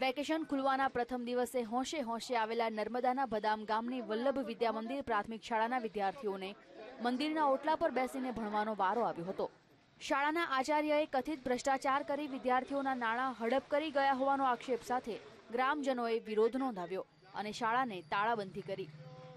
vacation ખુલવાના પ્રથમ દિવસે હોંશે હોંશે આવેલા નર્મદાના બદામ ગામની વલ્લભ વિદ્યા મંદિર પ્રાથમિક શાળાના વિદ્યાર્થીઓને મંદિરના ઓટલા પર બેસીને ભણવાનો વારો આવ્યો હતો શાળાના આચાર્યએ કથિત ભ્રષ્ટાચાર કરી વિદ્યાર્થીઓના નાણાં હડપ કરી ગયા હોવાનો આક્ષેપ સાથે ગ્રામજનોએ વિરોધ નોંધાવ્યો અને શાળાને તાળાબંધી કરી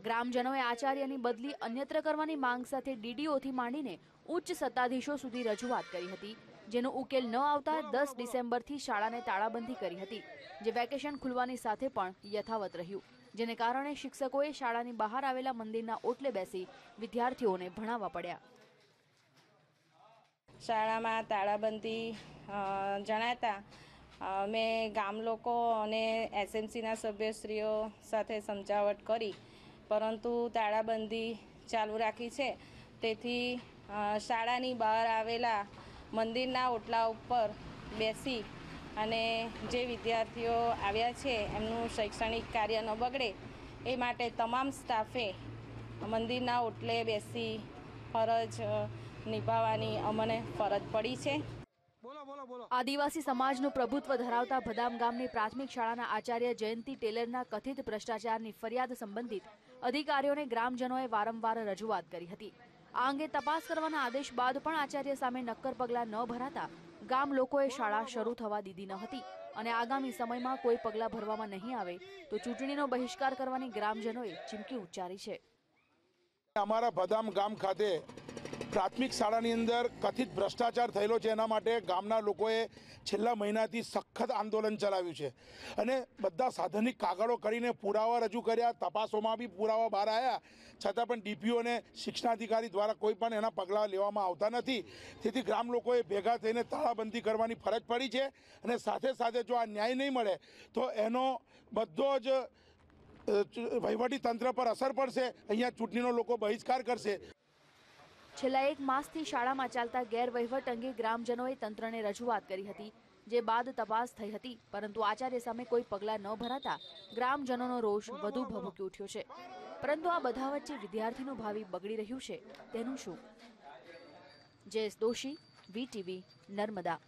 ગ્રામજનોએ આચાર્યની બદલી અન્યત્ર કરવાની માંગ સાથે ડીડીઓથી માંડીને ઉચ્ચ સત્તાધીશો સુધી રજૂઆત કરી હતી જેનો ઉકેલ ન આવતા દસ ડિસેમ્બરથી શાળાને તાળાબંધી કરી હતી જે વેકેશન ખુલવાની સાથે પણ યથાવત રહ્યું જેને કારણે શિક્ષકોએ શાળાની બહાર આવેલા મંદિરના ઓટલે બેસી વિદ્યાર્થીઓને ભણાવવા પડ્યા શાળામાં તાળાબંધી જણાતા મેં ગામ લોકો અને એસએમસીના સભ્યશ્રીઓ સાથે સમજાવટ કરી પરંતુ તાળાબંધી ચાલુ રાખી છે તેથી શાળાની બહાર આવેલા મંદિરના ઓટલા ઉપર બેસી અને જે વિદ્યાર્થીઓ આવ્યા છે એમનું શૈક્ષણિક કાર્ય ન બગડે એ માટે તમામ સ્ટાફે મંદિરના ઓટલે બેસી ફરજ નિભાવવાની અમને ફરજ પડી છે આદિવાસી સમાજનું પ્રભુત્વ ધરાવતા ભદામ ગામની પ્રાથમિક શાળાના આચાર્ય જયંતિ ટેલરના કથિત ભ્રષ્ટાચારની ફરિયાદ સંબંધિત અધિકારીઓને ગ્રામજનોએ વારંવાર રજૂઆત કરી હતી આ અંગે તપાસ કરવાના આદેશ બાદ પણ આચાર્ય સામે નક્કર પગલા ન ભરાતા ગામ લોકોએ શાળા શરૂ થવા દીધી ન હતી અને આગામી સમયમાં કોઈ પગલા ભરવામાં નહીં આવે તો ચૂંટણીનો બહિષ્કાર કરવાની ગ્રામજનોએ ચીમકી ઉચ્ચારી છે અમારા બદામ ગામ ખાતે પ્રાથમિક શાળાની અંદર કથિત ભ્રષ્ટાચાર થયેલો છે એના માટે ગામના લોકોએ છેલ્લા મહિનાથી સખત આંદોલન ચલાવ્યું છે અને બધા સાધનિક કાગળો કરીને પુરાવા રજૂ કર્યા તપાસોમાં બી પુરાવા બહાર આવ્યા છતાં પણ ડીપીઓને શિક્ષણાધિકારી દ્વારા કોઈ પણ એના પગલાં લેવામાં આવતા નથી તેથી ગ્રામ લોકોએ ભેગા થઈને તાળાબંધી કરવાની ફરજ પડી છે અને સાથે સાથે જો આ ન્યાય નહીં મળે તો એનો બધો જ વહીવટી તંત્ર પર અસર પડશે અહીંયા ચૂંટણીનો લોકો બહિષ્કાર કરશે છેલ્લા એક માસથી શાળામાં ચાલતા ગેરવહીવટ અંગે ગ્રામજનોએ તંત્રને રજૂઆત કરી હતી જે બાદ તપાસ થઈ હતી પરંતુ આચાર્ય સામે કોઈ પગલાં ન ભરાતા ગ્રામજનોનો રોષ વધુ ભભૂકી ઉઠ્યો છે પરંતુ આ બધા વચ્ચે વિદ્યાર્થીનું ભાવિ બગડી રહ્યું છે તેનું શું જયેશ દોશી વીટીવી નર્મદા